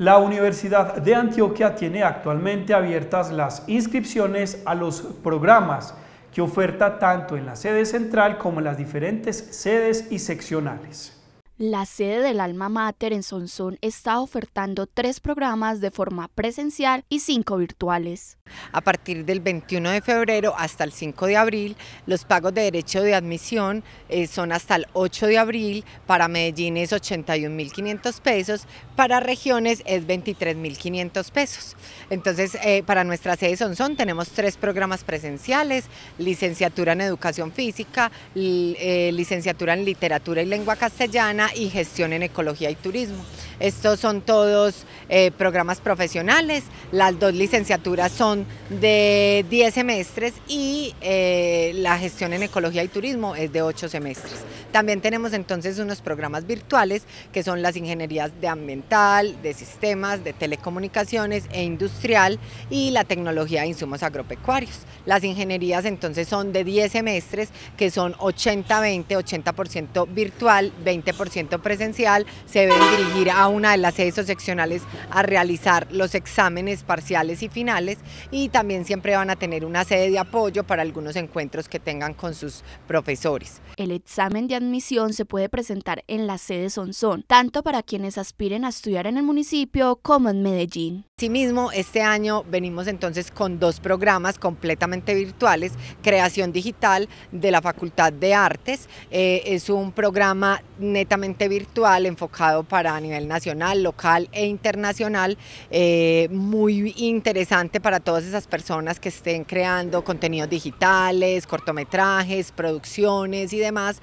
La Universidad de Antioquia tiene actualmente abiertas las inscripciones a los programas que oferta tanto en la sede central como en las diferentes sedes y seccionales. La sede del Alma Mater en Sonsón está ofertando tres programas de forma presencial y cinco virtuales. A partir del 21 de febrero hasta el 5 de abril, los pagos de derecho de admisión eh, son hasta el 8 de abril, para Medellín es 81.500 pesos, para regiones es 23.500 pesos. Entonces, eh, para nuestra sede Sonsón tenemos tres programas presenciales, licenciatura en Educación Física, eh, licenciatura en Literatura y Lengua Castellana, y Gestión en Ecología y Turismo. Estos son todos eh, programas profesionales, las dos licenciaturas son de 10 semestres y eh, la gestión en ecología y turismo es de 8 semestres. También tenemos entonces unos programas virtuales que son las ingenierías de ambiental, de sistemas, de telecomunicaciones e industrial y la tecnología de insumos agropecuarios. Las ingenierías entonces son de 10 semestres que son 80-20, 80%, virtual, 20% presencial. Se deben dirigir a una de las sedes seccionales a realizar los exámenes parciales y finales y también siempre van a tener una sede de apoyo para algunos encuentros que tengan con sus profesores. El examen de misión se puede presentar en la sede Sonsón, tanto para quienes aspiren a estudiar en el municipio como en Medellín. Asimismo, este año venimos entonces con dos programas completamente virtuales, creación digital de la Facultad de Artes, eh, es un programa netamente virtual enfocado para a nivel nacional, local e internacional, eh, muy interesante para todas esas personas que estén creando contenidos digitales, cortometrajes, producciones y demás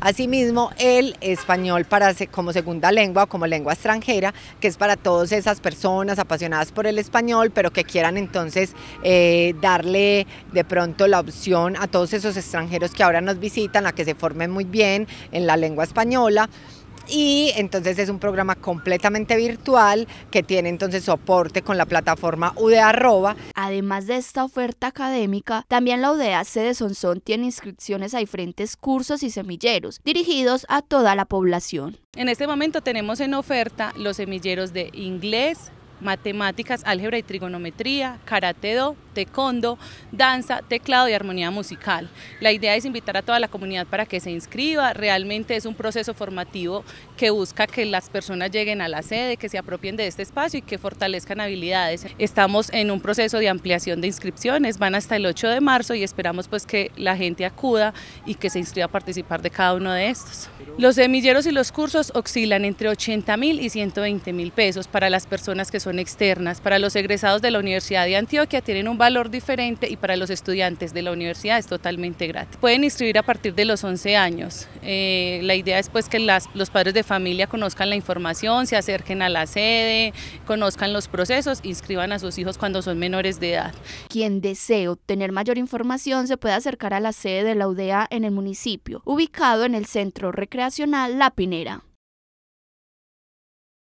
Asimismo, el español para, como segunda lengua o como lengua extranjera, que es para todas esas personas apasionadas por el español, pero que quieran entonces eh, darle de pronto la opción a todos esos extranjeros que ahora nos visitan a que se formen muy bien en la lengua española y entonces es un programa completamente virtual que tiene entonces soporte con la plataforma UDEA Además de esta oferta académica, también la UDEA Sede Sonsón tiene inscripciones a diferentes cursos y semilleros dirigidos a toda la población. En este momento tenemos en oferta los semilleros de inglés, matemáticas, álgebra y trigonometría, karate do, tecondo, danza, teclado y armonía musical. La idea es invitar a toda la comunidad para que se inscriba, realmente es un proceso formativo que busca que las personas lleguen a la sede, que se apropien de este espacio y que fortalezcan habilidades. Estamos en un proceso de ampliación de inscripciones, van hasta el 8 de marzo y esperamos pues que la gente acuda y que se inscriba a participar de cada uno de estos. Los semilleros y los cursos oscilan entre 80 mil y 120 mil pesos para las personas que son externas. Para los egresados de la Universidad de Antioquia tienen un valor diferente y para los estudiantes de la universidad es totalmente gratis. Pueden inscribir a partir de los 11 años. Eh, la idea es pues que los padres de familia conozcan la información, se acerquen a la sede, conozcan los procesos, inscriban a sus hijos cuando son menores de edad. Quien desee obtener mayor información se puede acercar a la sede de la UDEA en el municipio, ubicado en el Centro Recreacional La Pinera.